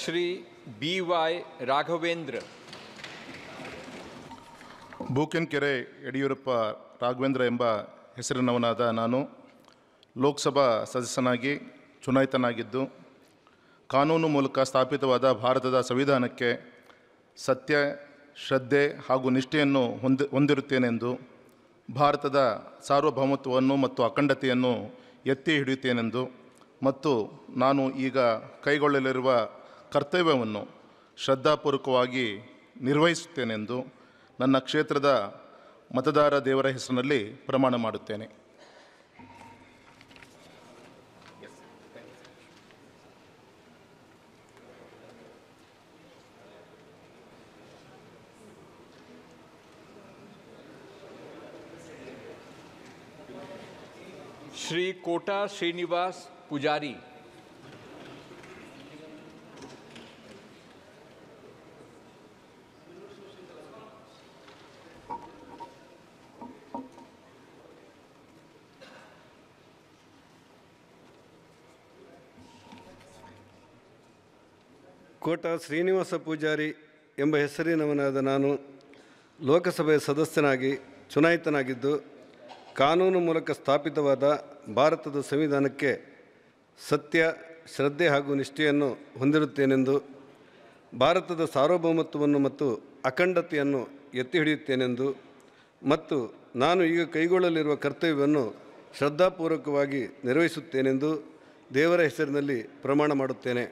Shri B Y Raghavendra Bookinakere Yediyurappa Raghavendra ಎಂಬ ಹೆಸರಿನವನಾದ ನಾನು ಲೋಕಸಭಾ ಸದಸ್ಯನಾಗಿ ಚುನಾಯಿತನಾಗಿದ್ದು ಕಾನೂನು ಮೂಲಕ ಸ್ಥಾಪಿತವಾದ ಭಾರತದ ಸಂವಿಧಾನಕ್ಕೆ ಸತ್ಯ ಶ್ರದ್ಧೆ ಹಾಗೂ ನಿಷ್ಠೆಯನ್ನು ಹೊಂದಿ ಹೊಂದಿರುತ್ತೇನೆಂದು ಭಾರತದ ಸಾರ್ವಭೌಮತ್ವವನ್ನು ಮತ್ತು ಅಖಂಡತೆಯನ್ನು ಎತ್ತಿ ಹಿಡಿಯುತ್ತೇನೆಂದು ಮತ್ತು ನಾನು ಈಗ ಕೈಗೊಳ್ಳಲಿರುವ ಕರ್ತವ್ಯವನ್ನು ಶ್ರದ್ಧಾಪೂರ್ವಕವಾಗಿ ನಿರ್ವಹಿಸುತ್ತೇನೆಂದು ನನ್ನ ಕ್ಷೇತ್ರದ ಮತದಾರ ದೇವರ ಹೆಸರಿನಲ್ಲಿ ಪ್ರಮಾಣ ಮಾಡುತ್ತೇನೆ ಶ್ರೀ ಕೋಟಾ श्रीनिवास पुजारी ಕೋಟ ಶ್ರೀನಿವಾಸ ಪೂಜಾರಿ ಎಂಬ ಹೆಸರಿನವನಾದ ನಾನು ಲೋಕಸಭೆಯ ಸದಸ್ಯನಾಗಿ ಚುನಾಯಿತನಾಗಿದ್ದು ಕಾನೂನು ಮೂಲಕ ಸ್ಥಾಪಿತವಾದ ಭಾರತದ ಸಂವಿಧಾನಕ್ಕೆ ಸತ್ಯ ಶ್ರದ್ಧೆ ಹಾಗೂ ನಿಷ್ಠೆಯನ್ನು ಹೊಂದಿರುತ್ತೇನೆಂದು ಭಾರತದ ಸಾರ್ವಭೌಮತ್ವವನ್ನು ಮತ್ತು ಅಖಂಡತೆಯನ್ನು ಎತ್ತಿ ಹಿಡಿಯುತ್ತೇನೆಂದು ಮತ್ತು ನಾನು ಈಗ ಕೈಗೊಳ್ಳಲಿರುವ ಕರ್ತವ್ಯವನ್ನು ಶ್ರದ್ಧಾಪೂರ್ವಕವಾಗಿ ನಿರ್ವಹಿಸುತ್ತೇನೆಂದು ದೇವರ ಹೆಸರಿನಲ್ಲಿ ಪ್ರಮಾಣ ಮಾಡುತ್ತೇನೆ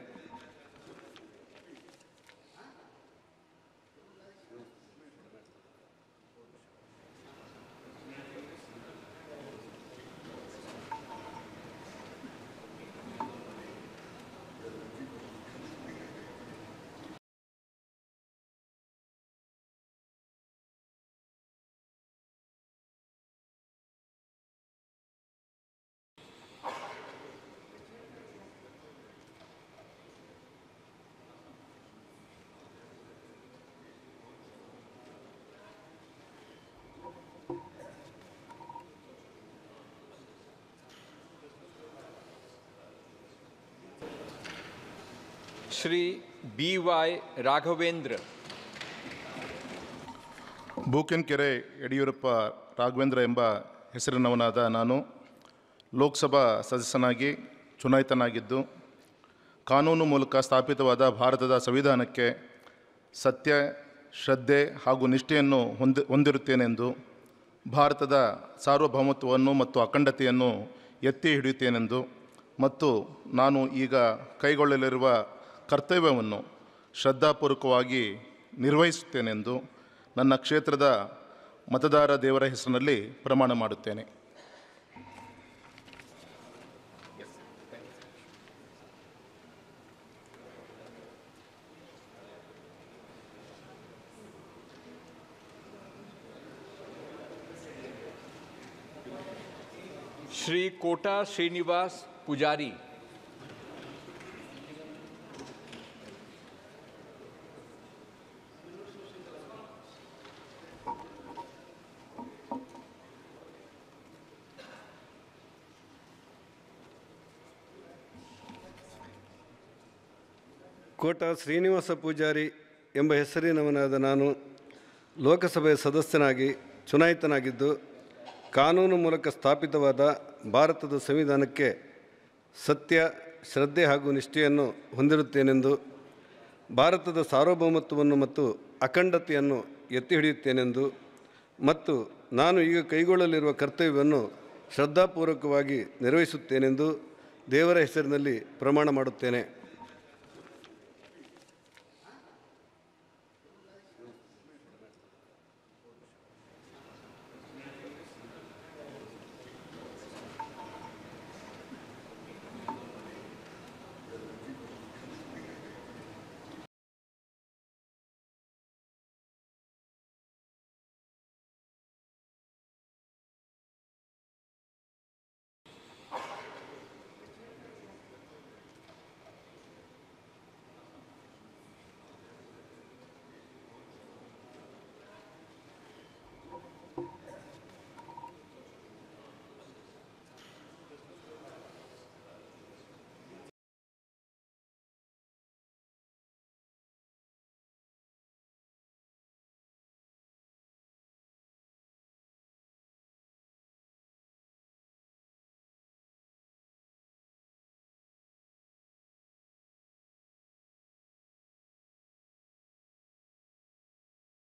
ಶ್ರೀ ಬಿ ವೈ ರಾಘವೇಂದ್ರ ಬೂಕಿನಕೆರೆ ಯಡಿಯೂರಪ್ಪ ರಾಘವೇಂದ್ರ ಎಂಬ ಹೆಸರಿನವನಾದ ನಾನು ಲೋಕಸಭಾ ಸದಸ್ಯನಾಗಿ ಚುನಾಯಿತನಾಗಿದ್ದು ಕಾನೂನು ಮೂಲಕ ಸ್ಥಾಪಿತವಾದ ಭಾರತದ ಸಂವಿಧಾನಕ್ಕೆ ಸತ್ಯ ಶ್ರದ್ಧೆ ಹಾಗೂ ನಿಷ್ಠೆಯನ್ನು ಹೊಂದಿ ಹೊಂದಿರುತ್ತೇನೆಂದು ಭಾರತದ ಸಾರ್ವಭೌಮತ್ವವನ್ನು ಮತ್ತು ಅಖಂಡತೆಯನ್ನು ಎತ್ತಿ ಹಿಡಿಯುತ್ತೇನೆಂದು ಮತ್ತು ನಾನು ಈಗ ಕೈಗೊಳ್ಳಲಿರುವ ಕರ್ತವ್ಯವನ್ನು ಶ್ರದ್ಧಾಪೂರ್ವಕವಾಗಿ ನಿರ್ವಹಿಸುತ್ತೇನೆಂದು ನನ್ನ ಕ್ಷೇತ್ರದ ಮತದಾರ ದೇವರ ಹೆಸರಿನಲ್ಲಿ ಪ್ರಮಾಣ ಮಾಡುತ್ತೇನೆ ಶ್ರೀ ಕೋಟಾ ಶ್ರೀನಿವಾಸ್ ಪೂಜಾರಿ ಕೋಟ ಶ್ರೀನಿವಾಸ ಪೂಜಾರಿ ಎಂಬ ಹೆಸರಿನವನಾದ ನಾನು ಲೋಕಸಭೆಯ ಸದಸ್ಯನಾಗಿ ಚುನಾಯಿತನಾಗಿದ್ದು ಕಾನೂನು ಮೂಲಕ ಸ್ಥಾಪಿತವಾದ ಭಾರತದ ಸಂವಿಧಾನಕ್ಕೆ ಸತ್ಯ ಶ್ರದ್ಧೆ ಹಾಗೂ ನಿಷ್ಠೆಯನ್ನು ಹೊಂದಿರುತ್ತೇನೆಂದು ಭಾರತದ ಸಾರ್ವಭೌಮತ್ವವನ್ನು ಮತ್ತು ಅಖಂಡತೆಯನ್ನು ಎತ್ತಿ ಹಿಡಿಯುತ್ತೇನೆಂದು ಮತ್ತು ನಾನು ಈಗ ಕೈಗೊಳ್ಳಲಿರುವ ಕರ್ತವ್ಯವನ್ನು ಶ್ರದ್ಧಾಪೂರ್ವಕವಾಗಿ ನಿರ್ವಹಿಸುತ್ತೇನೆಂದು ದೇವರ ಹೆಸರಿನಲ್ಲಿ ಪ್ರಮಾಣ ಮಾಡುತ್ತೇನೆ